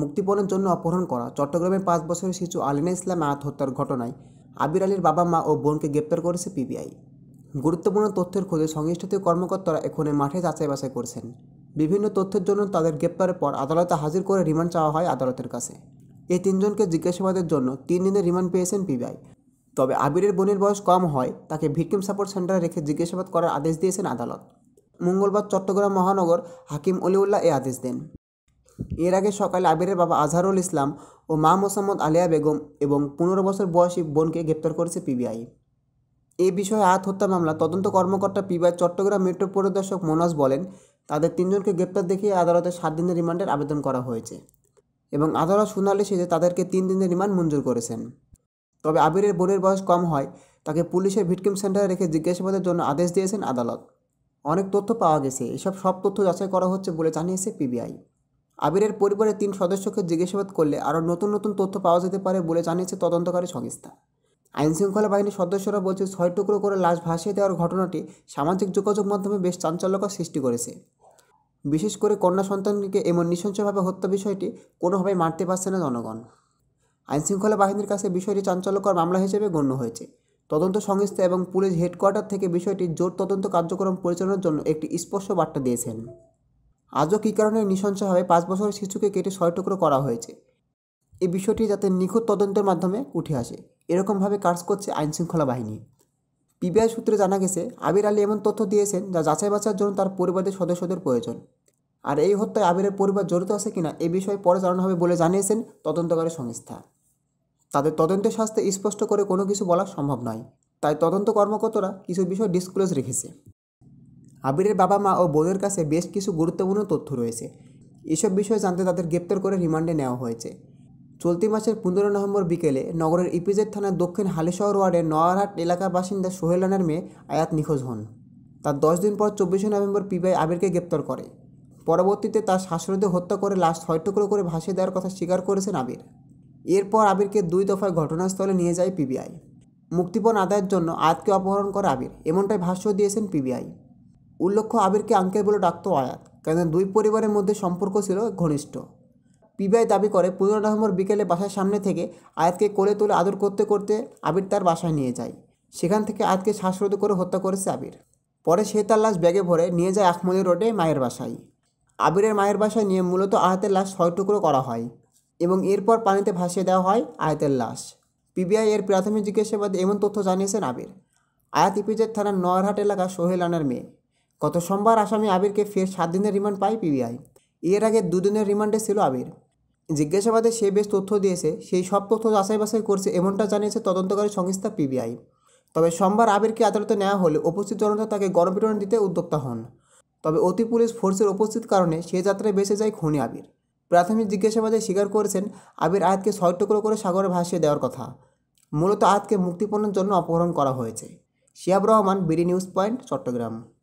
মুক্তিপণের জন্য অপহরণ করা চট্টগ্রামে পাঁচ বছরের শিশু আলিনা ইসলাম আত্মহত্যার ঘটনায় আবির আলীর বাবা মা ও বোনকে গ্রেপ্তার করেছে পিবিআই গুরুত্বপূর্ণ তথ্যের খোঁজে সংশ্লিষ্ট কর্মকর্তারা এখন মাঠে যাচাই বাছাই করছেন বিভিন্ন তথ্যের জন্য তাদের গ্রেপ্তারের পর আদালতে হাজির করে রিমান্ড চাওয়া হয় আদালতের কাছে এই তিনজনকে জিজ্ঞাসাবাদের জন্য তিন দিনের রিমান্ড পেয়েছেন পিবিআই তবে আবিরের বোনের বয়স কম হয় তাকে ভিকিম সাপোর্ট সেন্টারে রেখে জিজ্ঞাসাবাদ করার আদেশ দিয়েছেন আদালত মঙ্গলবার চট্টগ্রাম মহানগর হাকিম অলিউল্লাহ এ আদেশ দেন এর আগে সকালে আবিরের বাবা আজহারুল ইসলাম ও মা মোসাম্মদ আলিয়া বেগম এবং পনেরো বছর বয়সী বোনকে গ্রেপ্তার করেছে পিবিআই এ বিষয়ে আত্মহত্যা মামলা তদন্ত কর্মকর্তা পিবিআই চট্টগ্রাম মেট্রো পরিদর্শক মোনাজ বলেন তাদের তিনজনকে গ্রেপ্তার দেখিয়ে আদালতে সাত দিনের রিমান্ডের আবেদন করা হয়েছে এবং আদালত শুনালি যে তাদেরকে তিন দিনের রিমান্ড মঞ্জুর করেছেন তবে আবিরের বোনের বয়স কম হয় তাকে পুলিশের ভিটকিম সেন্টারে রেখে জিজ্ঞাসাবাদের জন্য আদেশ দিয়েছেন আদালত অনেক তথ্য পাওয়া গেছে এসব সব তথ্য যাচাই করা হচ্ছে বলে জানিয়েছে পিবিআই আবিরের পরিবারের তিন সদস্যকে জিজ্ঞাসাবাদ করলে আরও নতুন নতুন তথ্য পাওয়া যেতে পারে বলে জানিয়েছে তদন্তকারী সংস্থা আইনশৃঙ্খলা বাহিনীর সদস্যরা বলছে ছয় টুকরো করে লাশ ভাসিয়ে দেওয়ার ঘটনাটি সামাজিক যোগাযোগ মাধ্যমে বেশ চাঞ্চল্যকর সৃষ্টি করেছে বিশেষ করে কন্যা সন্তানকে এমন নৃশংসভাবে হত্যা বিষয়টি কোনোভাবেই মারতে পারছে না জনগণ আইনশৃঙ্খলা বাহিনীর কাছে বিষয়টি চাঞ্চল্যকর মামলা হিসেবে গণ্য হয়েছে তদন্ত সংস্থা এবং পুলিশ হেডকোয়ার্টার থেকে বিষয়টি জোর তদন্ত কার্যক্রম পরিচালনার জন্য একটি স্পষ্ট বার্তা দিয়েছেন আজও কী কারণে নৃশংসভাবে পাঁচ বছরের শিশুকে কেটে ছয় টুকরো করা হয়েছে এই বিষয়টি যাতে নিখুঁত তদন্তের মাধ্যমে উঠে আসে এরকমভাবে কাজ করছে আইনশৃঙ্খলা বাহিনী পিবিআই সূত্রে জানা গেছে আবির আলী এমন তথ্য দিয়েছেন যা যাচাই বাছার জন্য তার পরিবারের সদস্যদের প্রয়োজন আর এই হত্যায় আবিরের পরিবার জড়িত আছে কিনা এ বিষয়ে পরে জানানো হবে বলে জানিয়েছেন তদন্তকারী সংস্থা তাদের তদন্তের স্বাস্থ্যে স্পষ্ট করে কোনো কিছু বলা সম্ভব নয় তাই তদন্ত কর্মকর্তারা কিছু বিষয় ডিসক্লোজ রেখেছে আবিরের বাবা মা ও বোনের কাছে বেশ কিছু গুরুত্বপূর্ণ তথ্য রয়েছে এসব বিষয়ে জানতে তাদের গ্রেপ্তার করে রিমান্ডে নেওয়া হয়েছে চলতি মাসের পনেরো নভেম্বর বিকেলে নগরের ইপিজেড থানার দক্ষিণ হালিশহর ওয়ার্ডের নয়ারহাট এলাকার বাসিন্দা সোহেল রানের মেয়ে আয়াত নিখোঁজ হন তার দশ দিন পর চব্বিশে নভেম্বর পিবিআই আবিরকে গ্রেপ্তার করে পরবর্তীতে তার শ্বাসরোধে হত্যা করে লাশ ছয় টুকরো করে ভাসিয়ে দেওয়ার কথা স্বীকার করেছেন আবির এরপর আবিরকে দুই দফায় ঘটনাস্থলে নিয়ে যায় পিবিআই মুক্তিপণ আদায়ের জন্য আয়াতকে অপহরণ করে আবির এমনটাই ভাষ্য দিয়েছেন পিবিআই উল্লেখ্য আবিরকে আঙ্কেল বলে ডাকত আয়াত কেন দুই পরিবারের মধ্যে সম্পর্ক ছিল ঘনিষ্ঠ পিবিআই দাবি করে পনেরো নভেম্বর বিকেলে বাসার সামনে থেকে আয়াতকে কোলে তুলে আদর করতে করতে আবির তার বাসায় নিয়ে যায় সেখান থেকে আয়াতকে শ্বাসরোধ করে হত্যা করেছে আবির পরে সে তার লাশ ব্যাগে ভরে নিয়ে যায় আখমলি রোডে মায়ের বাসায় আবিরের মায়ের বাসায় নিয়ে মূলত আয়াতের লাশ ছয় টুকরো করা হয় এবং এরপর পানিতে ভাসিয়ে দেওয়া হয় আয়াতের লাশ পিবিআই এর প্রাথমিক জিজ্ঞাসাবাদে এমন তথ্য জানিয়েছেন আবির আয়াত ইপিজের থানার নয়ারহাট এলাকা সোহেল আনার মেয়ে গত সোমবার আসামি আবিরকে ফের সাত দিনের রিমান্ড পায় পিবিআই এর আগে দুদিনের রিমান্ডে ছিল আবির জিজ্ঞাসাবাদে সে বেশ তথ্য দিয়েছে সেই সব তথ্য যাচাই বাছাই করছে এমনটা জানিয়েছে তদন্তকারী সংস্থা পিবিআই তবে সোমবার আবিরকে আদালতে নেওয়া হলে উপস্থিত জনতা তাকে গণপিটন দিতে উদ্যোক্তা হন তবে অতি পুলিশ ফোর্সের উপস্থিত কারণে সে যাত্রায় বেঁচে যায় খুনি আবির প্রাথমিক জিজ্ঞাসাবাদে স্বীকার করেছেন আবির আয়াতকে ছয় টুকরো করে সাগরে ভাসিয়ে দেওয়ার কথা মূলত আয়াতকে মুক্তিপণের জন্য অপহরণ করা হয়েছে Shiab Rahman BD news point Chittagong